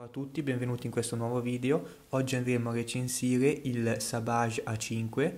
Ciao a tutti, benvenuti in questo nuovo video. Oggi andremo a recensire il Sabage A5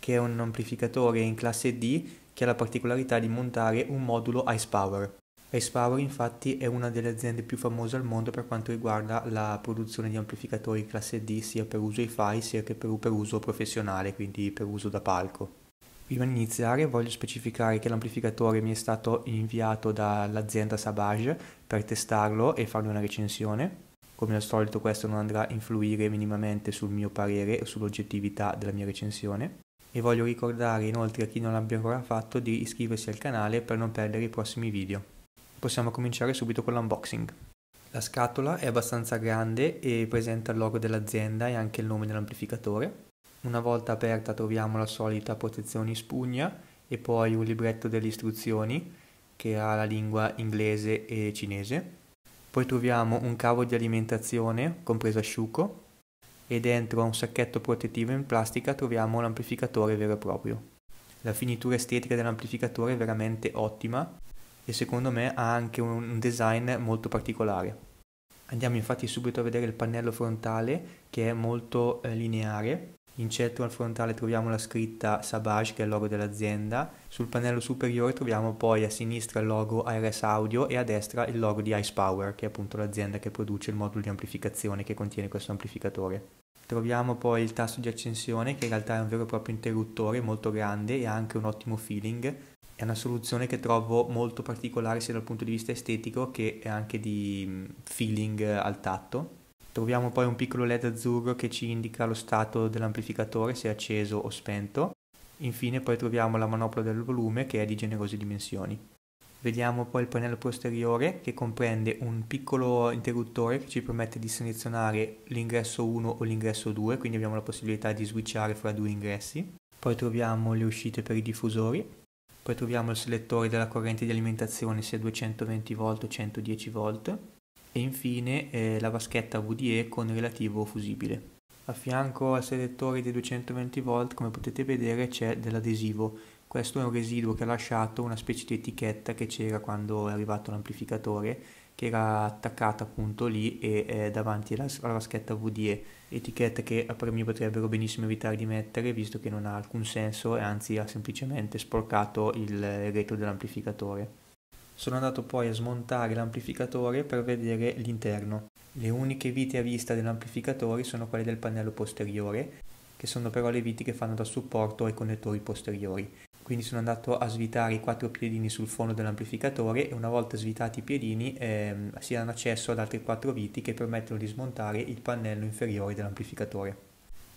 che è un amplificatore in classe D che ha la particolarità di montare un modulo Ice Power. Ice Power infatti è una delle aziende più famose al mondo per quanto riguarda la produzione di amplificatori in classe D sia per uso hi-fi sia che per, uso professionale, quindi per uso da palco. Prima di iniziare voglio specificare che l'amplificatore mi è stato inviato dall'azienda Sabage per testarlo e farne una recensione come al solito questo non andrà a influire minimamente sul mio parere o sull'oggettività della mia recensione. E voglio ricordare inoltre a chi non l'abbia ancora fatto di iscriversi al canale per non perdere i prossimi video. Possiamo cominciare subito con l'unboxing. La scatola è abbastanza grande e presenta il logo dell'azienda e anche il nome dell'amplificatore. Una volta aperta troviamo la solita protezione in spugna e poi un libretto delle istruzioni che ha la lingua inglese e cinese poi troviamo un cavo di alimentazione, compreso asciugo, e dentro a un sacchetto protettivo in plastica troviamo l'amplificatore vero e proprio. La finitura estetica dell'amplificatore è veramente ottima e secondo me ha anche un design molto particolare. Andiamo infatti subito a vedere il pannello frontale che è molto eh, lineare in centro al frontale troviamo la scritta Sabage che è il logo dell'azienda, sul pannello superiore troviamo poi a sinistra il logo ARS Audio e a destra il logo di Ice Power che è appunto l'azienda che produce il modulo di amplificazione che contiene questo amplificatore. Troviamo poi il tasto di accensione che in realtà è un vero e proprio interruttore molto grande e ha anche un ottimo feeling. È una soluzione che trovo molto particolare sia dal punto di vista estetico che anche di mm, feeling al tatto. Troviamo poi un piccolo LED azzurro che ci indica lo stato dell'amplificatore se è acceso o spento. Infine poi troviamo la manopola del volume che è di generose dimensioni. Vediamo poi il pannello posteriore che comprende un piccolo interruttore che ci permette di selezionare l'ingresso 1 o l'ingresso 2, quindi abbiamo la possibilità di switchare fra due ingressi. Poi troviamo le uscite per i diffusori, poi troviamo il selettore della corrente di alimentazione sia 220V o 110V, e infine eh, la vaschetta VDE con relativo fusibile. A fianco al selettore dei 220 v come potete vedere, c'è dell'adesivo. Questo è un residuo che ha lasciato una specie di etichetta che c'era quando è arrivato l'amplificatore, che era attaccata appunto lì e eh, davanti alla, alla vaschetta VDE, etichetta che per me potrebbero benissimo evitare di mettere, visto che non ha alcun senso e anzi ha semplicemente sporcato il eh, retro dell'amplificatore. Sono andato poi a smontare l'amplificatore per vedere l'interno. Le uniche viti a vista dell'amplificatore sono quelle del pannello posteriore, che sono però le viti che fanno da supporto ai connettori posteriori. Quindi sono andato a svitare i quattro piedini sul fondo dell'amplificatore e una volta svitati i piedini ehm, si danno accesso ad altri quattro viti che permettono di smontare il pannello inferiore dell'amplificatore.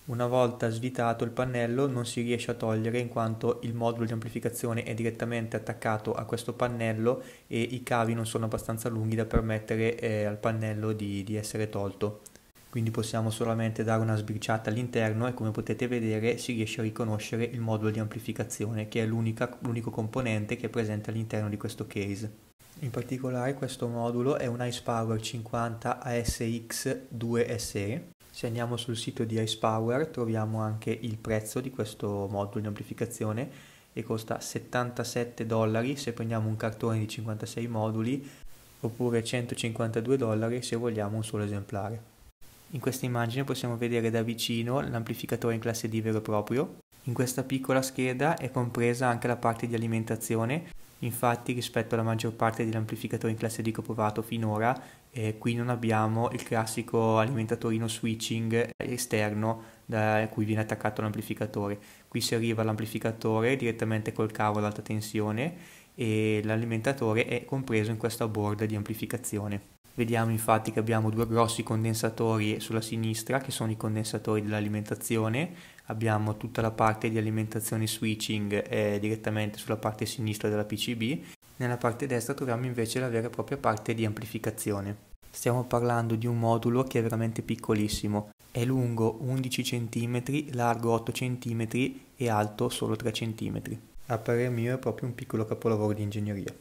Una volta svitato il pannello non si riesce a togliere in quanto il modulo di amplificazione è direttamente attaccato a questo pannello e i cavi non sono abbastanza lunghi da permettere eh, al pannello di, di essere tolto. Quindi possiamo solamente dare una sbirciata all'interno e come potete vedere si riesce a riconoscere il modulo di amplificazione che è l'unico componente che è presente all'interno di questo case. In particolare questo modulo è un Ice Power 50 ASX2SE se andiamo sul sito di Ice Power troviamo anche il prezzo di questo modulo di amplificazione e costa 77 dollari se prendiamo un cartone di 56 moduli oppure 152 dollari se vogliamo un solo esemplare. In questa immagine possiamo vedere da vicino l'amplificatore in classe D vero e proprio. In questa piccola scheda è compresa anche la parte di alimentazione Infatti rispetto alla maggior parte degli amplificatori in classe di che provato finora, eh, qui non abbiamo il classico alimentatorino switching esterno da cui viene attaccato l'amplificatore. Qui si arriva all'amplificatore direttamente col cavo ad alta tensione e l'alimentatore è compreso in questa board di amplificazione. Vediamo infatti che abbiamo due grossi condensatori sulla sinistra che sono i condensatori dell'alimentazione abbiamo tutta la parte di alimentazione switching eh, direttamente sulla parte sinistra della PCB, nella parte destra troviamo invece la vera e propria parte di amplificazione. Stiamo parlando di un modulo che è veramente piccolissimo, è lungo 11 cm, largo 8 cm e alto solo 3 cm. A parer mio è proprio un piccolo capolavoro di ingegneria.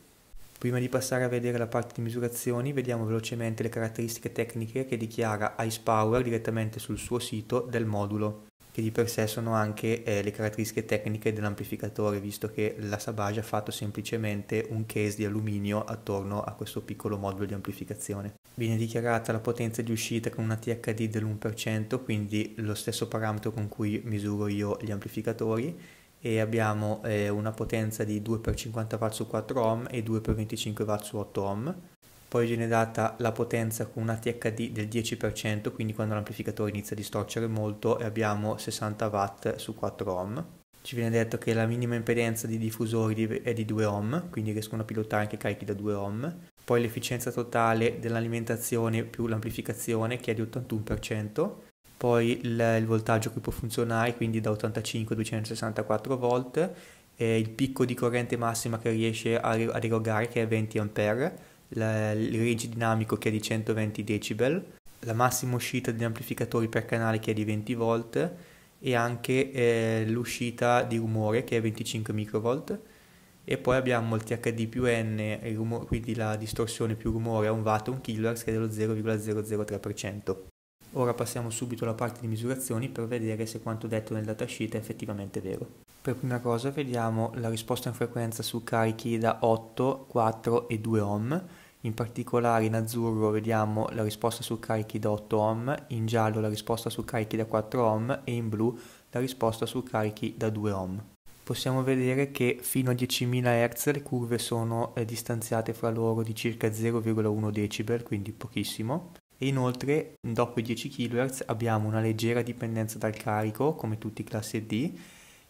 Prima di passare a vedere la parte di misurazioni, vediamo velocemente le caratteristiche tecniche che dichiara Ice Power direttamente sul suo sito del modulo che di per sé sono anche eh, le caratteristiche tecniche dell'amplificatore, visto che la Sabage ha fatto semplicemente un case di alluminio attorno a questo piccolo modulo di amplificazione. Viene dichiarata la potenza di uscita con una THD dell'1%, quindi lo stesso parametro con cui misuro io gli amplificatori, e abbiamo eh, una potenza di 2x50W su 4 ohm e 2x25W su 8 ohm poi viene data la potenza con una THD del 10%, quindi quando l'amplificatore inizia a distorcere molto e abbiamo 60 watt su 4 ohm. Ci viene detto che la minima impedenza di diffusori è di 2 ohm, quindi riescono a pilotare anche carichi da 2 ohm. Poi l'efficienza totale dell'alimentazione più l'amplificazione che è di 81%. Poi il, il voltaggio che può funzionare, quindi da 85 a 264 volt. E il picco di corrente massima che riesce a, a derogare che è 20 ampere il range dinamico che è di 120 decibel, la massima uscita degli amplificatori per canale che è di 20 volt e anche eh, l'uscita di rumore che è 25 microvolt e poi abbiamo il THD più N, rumore, quindi la distorsione più rumore a 1 watt 1 kHz che è dello 0,003%. Ora passiamo subito alla parte di misurazioni per vedere se quanto detto nel datasheet è effettivamente vero. Per prima cosa vediamo la risposta in frequenza su carichi da 8, 4 e 2 ohm in particolare in azzurro vediamo la risposta su carichi da 8 ohm, in giallo la risposta su carichi da 4 ohm e in blu la risposta su carichi da 2 ohm. Possiamo vedere che fino a 10.000 Hz le curve sono eh, distanziate fra loro di circa 0,1 decibel, quindi pochissimo. E inoltre dopo i 10 kHz abbiamo una leggera dipendenza dal carico, come tutti i classi D,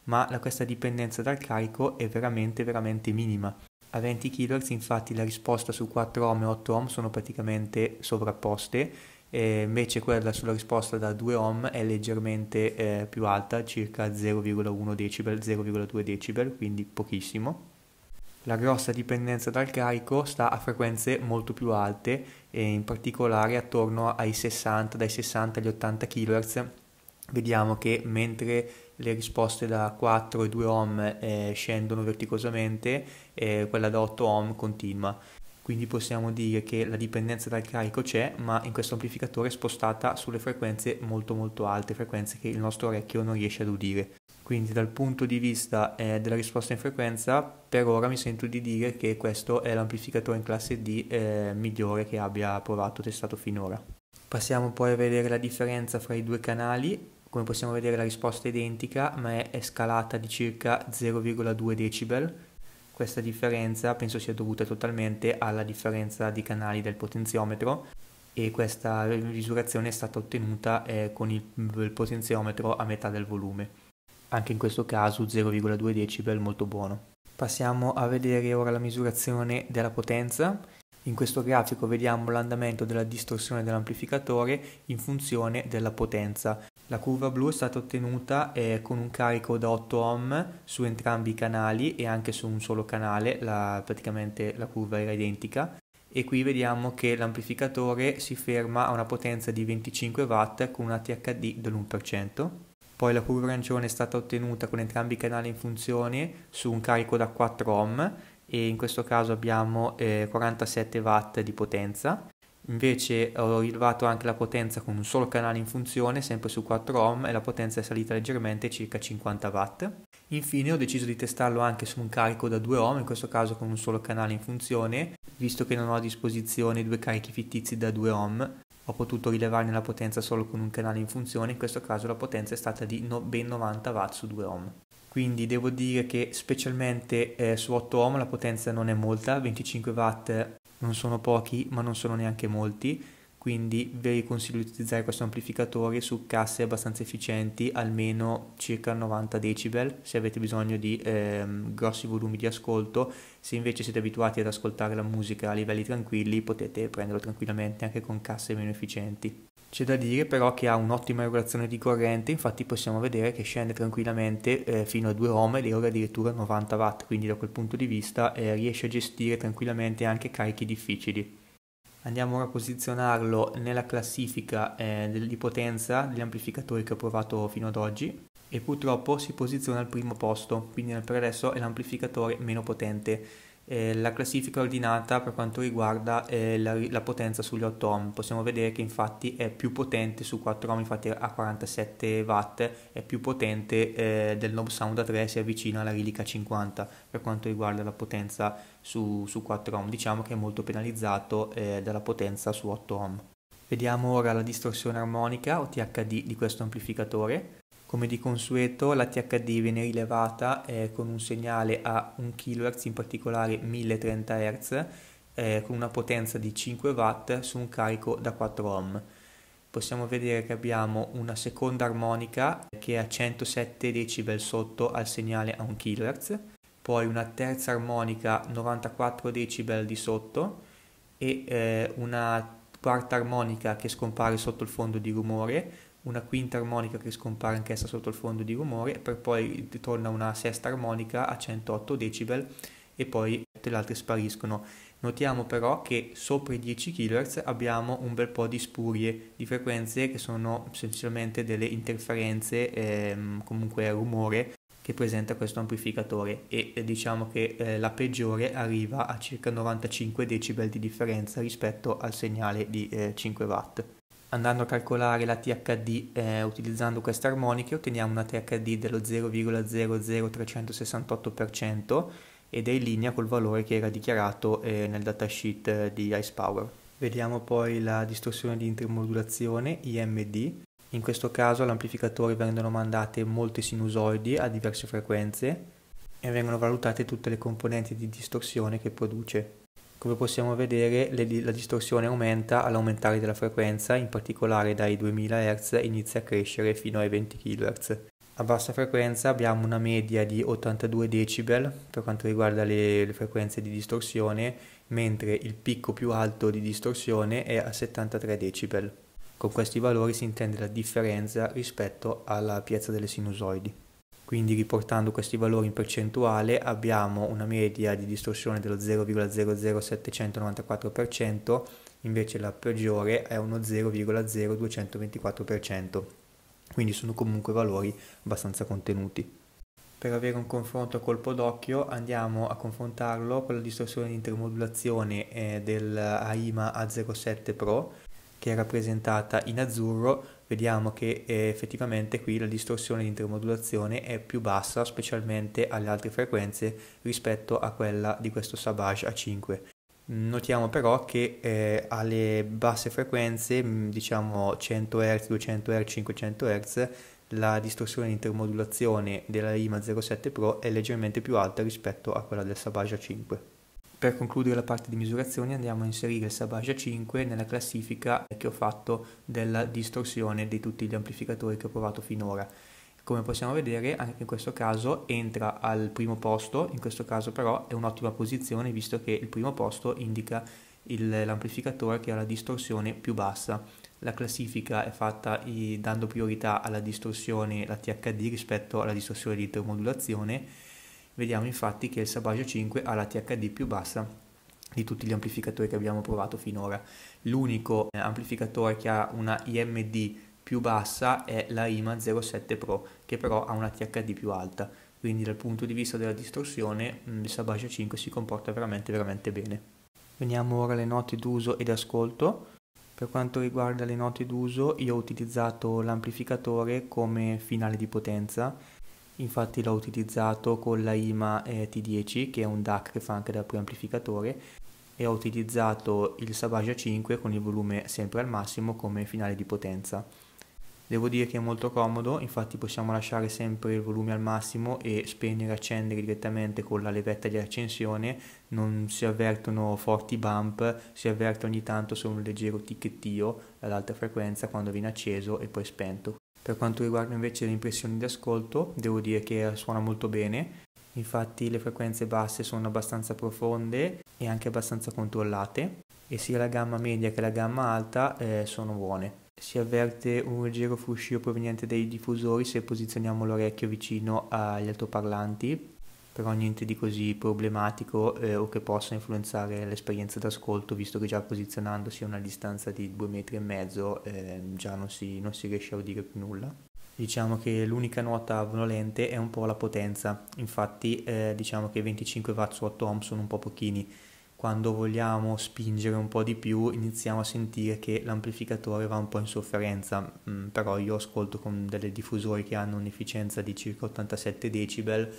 ma questa dipendenza dal carico è veramente veramente minima. A 20 kHz infatti la risposta su 4 ohm e 8 ohm sono praticamente sovrapposte, eh, invece quella sulla risposta da 2 ohm è leggermente eh, più alta, circa 0,1 decibel, 0,2 decibel, quindi pochissimo. La grossa dipendenza dal carico sta a frequenze molto più alte, eh, in particolare attorno ai 60, dai 60 agli 80 kHz vediamo che mentre le risposte da 4 e 2 ohm eh, scendono verticosamente, eh, quella da 8 ohm continua. Quindi possiamo dire che la dipendenza dal carico c'è, ma in questo amplificatore è spostata sulle frequenze molto molto alte, frequenze che il nostro orecchio non riesce ad udire. Quindi dal punto di vista eh, della risposta in frequenza, per ora mi sento di dire che questo è l'amplificatore in classe D eh, migliore che abbia provato testato finora. Passiamo poi a vedere la differenza fra i due canali come possiamo vedere la risposta è identica ma è scalata di circa 0,2 decibel. Questa differenza penso sia dovuta totalmente alla differenza di canali del potenziometro e questa misurazione è stata ottenuta eh, con il, il potenziometro a metà del volume. Anche in questo caso 0,2 decibel molto buono. Passiamo a vedere ora la misurazione della potenza. In questo grafico vediamo l'andamento della distorsione dell'amplificatore in funzione della potenza. La curva blu è stata ottenuta eh, con un carico da 8 ohm su entrambi i canali e anche su un solo canale, la, praticamente la curva era identica e qui vediamo che l'amplificatore si ferma a una potenza di 25 watt con una THD dell'1%. Poi la curva arancione è stata ottenuta con entrambi i canali in funzione su un carico da 4 ohm e in questo caso abbiamo eh, 47 watt di potenza Invece ho rilevato anche la potenza con un solo canale in funzione, sempre su 4 ohm, e la potenza è salita leggermente circa 50 watt. Infine ho deciso di testarlo anche su un carico da 2 ohm, in questo caso con un solo canale in funzione, visto che non ho a disposizione due carichi fittizi da 2 ohm. Ho potuto rilevarne la potenza solo con un canale in funzione, in questo caso la potenza è stata di no, ben 90 watt su 2 ohm quindi devo dire che specialmente eh, su 8 ohm la potenza non è molta, 25 watt non sono pochi ma non sono neanche molti, quindi vi consiglio di utilizzare questo amplificatore su casse abbastanza efficienti, almeno circa 90 decibel se avete bisogno di ehm, grossi volumi di ascolto, se invece siete abituati ad ascoltare la musica a livelli tranquilli potete prenderlo tranquillamente anche con casse meno efficienti. C'è da dire però che ha un'ottima regolazione di corrente, infatti possiamo vedere che scende tranquillamente eh, fino a 2 ohm e ora addirittura 90 watt, quindi da quel punto di vista eh, riesce a gestire tranquillamente anche carichi difficili. Andiamo ora a posizionarlo nella classifica eh, di potenza degli amplificatori che ho provato fino ad oggi e purtroppo si posiziona al primo posto, quindi per adesso è l'amplificatore meno potente eh, la classifica ordinata per quanto riguarda eh, la, la, potenza sugli 8 ohm possiamo vedere che infatti è più potente su 4 ohm infatti a 47 watt è più potente eh, del Nob Sound A3 si avvicina alla Rilica 50 per quanto riguarda la potenza su, su 4 ohm diciamo che è molto penalizzato eh, dalla potenza su 8 ohm vediamo ora la distorsione armonica o THD di questo amplificatore come di consueto la THD viene rilevata eh, con un segnale a 1 kHz, in particolare 1030 Hz, eh, con una potenza di 5 W su un carico da 4 Ohm. Possiamo vedere che abbiamo una seconda armonica eh, che è a 107 decibel sotto al segnale a 1 kHz, poi una terza armonica 94 decibel di sotto e eh, una quarta armonica che scompare sotto il fondo di rumore una quinta armonica che scompare anch'essa sotto il fondo di rumore, per poi torna una sesta armonica a 108 decibel e poi tutte le altre spariscono. Notiamo però che sopra i 10 kHz abbiamo un bel po' di spurie di frequenze che sono essenzialmente delle interferenze, ehm, comunque rumore che presenta questo amplificatore e eh, diciamo che eh, la peggiore arriva a circa 95 decibel di differenza rispetto al segnale di eh, 5 watt. Andando a calcolare la THD eh, utilizzando queste armoniche otteniamo una THD dello 0,00368% ed è in linea col valore che era dichiarato eh, nel datasheet eh, di Ice Power. Vediamo poi la distorsione di intermodulazione IMD. In questo caso all'amplificatore vengono mandate molte sinusoidi a diverse frequenze e vengono valutate tutte le componenti di distorsione che produce. Come possiamo vedere le, la distorsione aumenta all'aumentare della frequenza, in particolare dai 2000 Hz inizia a crescere fino ai 20 kHz. A bassa frequenza abbiamo una media di 82 decibel per quanto riguarda le, le frequenze di distorsione, mentre il picco più alto di distorsione è a 73 decibel. Con questi valori si intende la differenza rispetto alla piazza delle sinusoidi. Quindi riportando questi valori in percentuale abbiamo una media di distorsione dello 0,00794%, invece la peggiore è uno 0,0224%. Quindi sono comunque valori abbastanza contenuti. Per avere un confronto a colpo d'occhio andiamo a confrontarlo con la distorsione di intermodulazione eh, del A07 Pro che è rappresentata in azzurro vediamo che eh, effettivamente qui la distorsione di intermodulazione è più bassa, specialmente alle alte frequenze, rispetto a quella di questo Savage A5. Notiamo però che eh, alle basse frequenze, mm, diciamo 100 Hz, 200 Hz, 500 Hz, la distorsione di intermodulazione della IMA 07 Pro è leggermente più alta rispetto a quella del Savage A5. Per concludere la parte di misurazioni andiamo a inserire il Sabaja 5 nella classifica che ho fatto della distorsione di tutti gli amplificatori che ho provato finora. Come possiamo vedere anche in questo caso entra al primo posto, in questo caso però è un'ottima posizione visto che il primo posto indica l'amplificatore che ha la distorsione più bassa. La classifica è fatta dando priorità alla distorsione, la THD rispetto alla distorsione di termodulazione Vediamo infatti che il Sabaggio 5 ha la THD più bassa di tutti gli amplificatori che abbiamo provato finora. L'unico eh, amplificatore che ha una IMD più bassa è la IMA 07 Pro, che però ha una THD più alta. Quindi dal punto di vista della distorsione mm, il Sabaggio 5 si comporta veramente veramente bene. Veniamo ora alle note d'uso ed ascolto. Per quanto riguarda le note d'uso, io ho utilizzato l'amplificatore come finale di potenza infatti l'ho utilizzato con la IMA T10 che è un DAC che fa anche da preamplificatore e ho utilizzato il Savage A5 con il volume sempre al massimo come finale di potenza. Devo dire che è molto comodo, infatti possiamo lasciare sempre il volume al massimo e spegnere e accendere direttamente con la levetta di accensione, non si avvertono forti bump, si avverte ogni tanto solo un leggero ticchettio ad alta frequenza quando viene acceso e poi spento. Per quanto riguarda invece le impressioni di ascolto, devo dire che suona molto bene, infatti le frequenze basse sono abbastanza profonde e anche abbastanza controllate e sia la gamma media che la gamma alta eh, sono buone. Si avverte un leggero fruscio proveniente dai diffusori se posizioniamo l'orecchio vicino agli altoparlanti però niente di così problematico eh, o che possa influenzare l'esperienza d'ascolto, visto che già posizionandosi a una distanza di due metri e mezzo eh, già non si, non si riesce a udire più nulla. Diciamo che l'unica nota volente è un po' la potenza, infatti eh, diciamo che 25 W su 8 ohm sono un po' pochini, quando vogliamo spingere un po' di più iniziamo a sentire che l'amplificatore va un po' in sofferenza, mm, però io ascolto con delle diffusori che hanno un'efficienza di circa 87 decibel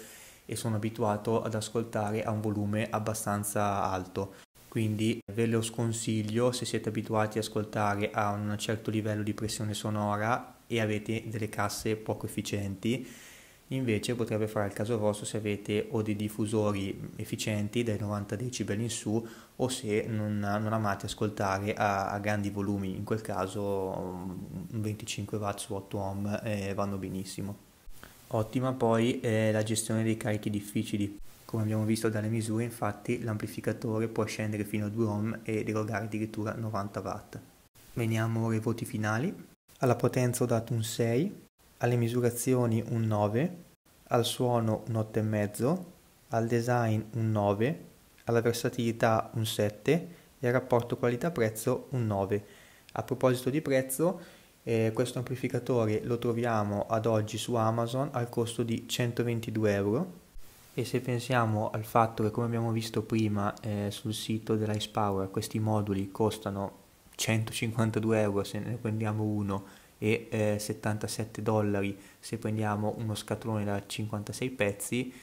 e sono abituato ad ascoltare a un volume abbastanza alto. Quindi ve lo sconsiglio se siete abituati ad ascoltare a un certo livello di pressione sonora e avete delle casse poco efficienti. Invece potrebbe fare il caso vostro se avete o dei diffusori efficienti dai 90 decibel in su o se non, non amate ascoltare a, a, grandi volumi, in quel caso 25 watt su 8 ohm eh, vanno benissimo. Ottima poi è la gestione dei carichi difficili. Come abbiamo visto dalle misure, infatti, l'amplificatore può scendere fino a 2 ohm ed erogare addirittura 90 watt. Veniamo ora ai voti finali. Alla potenza ho dato un 6, alle misurazioni un 9, al suono un 8,5, al design un 9, alla versatilità un 7 e al rapporto qualità-prezzo un 9. A proposito di prezzo, eh, questo amplificatore lo troviamo ad oggi su Amazon al costo di 122 euro e se pensiamo al fatto che come abbiamo visto prima eh, sul sito dell'Ice Power questi moduli costano 152 euro se ne prendiamo uno e eh, 77 dollari se prendiamo uno scatolone da 56 pezzi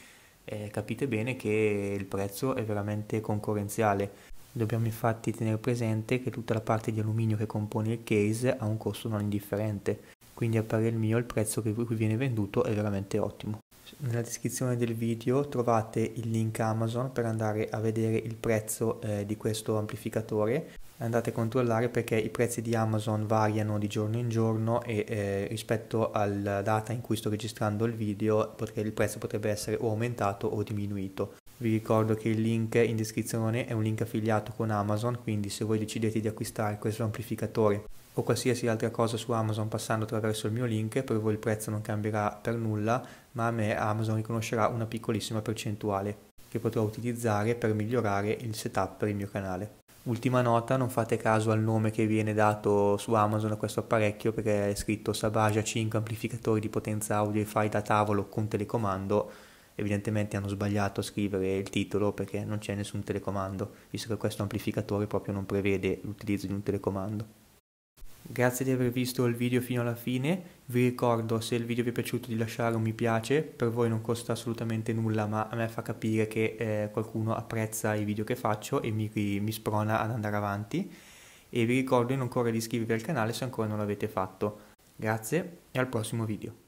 eh, capite bene che il prezzo è veramente concorrenziale Dobbiamo infatti tenere presente che tutta la parte di alluminio che compone il case ha un costo non indifferente, quindi a parer mio il prezzo che qui viene venduto è veramente ottimo. Nella descrizione del video trovate il link Amazon per andare a vedere il prezzo eh, di questo amplificatore. Andate a controllare perché i prezzi di Amazon variano di giorno in giorno e eh, rispetto alla data in cui sto registrando il video il prezzo potrebbe essere o aumentato o diminuito. Vi ricordo che il link in descrizione è un link affiliato con Amazon, quindi se voi decidete di acquistare questo amplificatore o qualsiasi altra cosa su Amazon passando attraverso il mio link, per voi il prezzo non cambierà per nulla, ma a me Amazon riconoscerà una piccolissima percentuale che potrò utilizzare per migliorare il setup per il mio canale. Ultima nota, non fate caso al nome che viene dato su Amazon a questo apparecchio perché è scritto Sabaja 5 amplificatori di potenza audio e fai da tavolo con telecomando evidentemente hanno sbagliato a scrivere il titolo perché non c'è nessun telecomando, visto che questo amplificatore proprio non prevede l'utilizzo di un telecomando. Grazie di aver visto il video fino alla fine, vi ricordo se il video vi è piaciuto di lasciare un mi piace, per voi non costa assolutamente nulla ma a me fa capire che eh, qualcuno apprezza i video che faccio e mi, mi sprona ad andare avanti e vi ricordo ancora di iscrivervi al canale se ancora non l'avete fatto. Grazie e al prossimo video.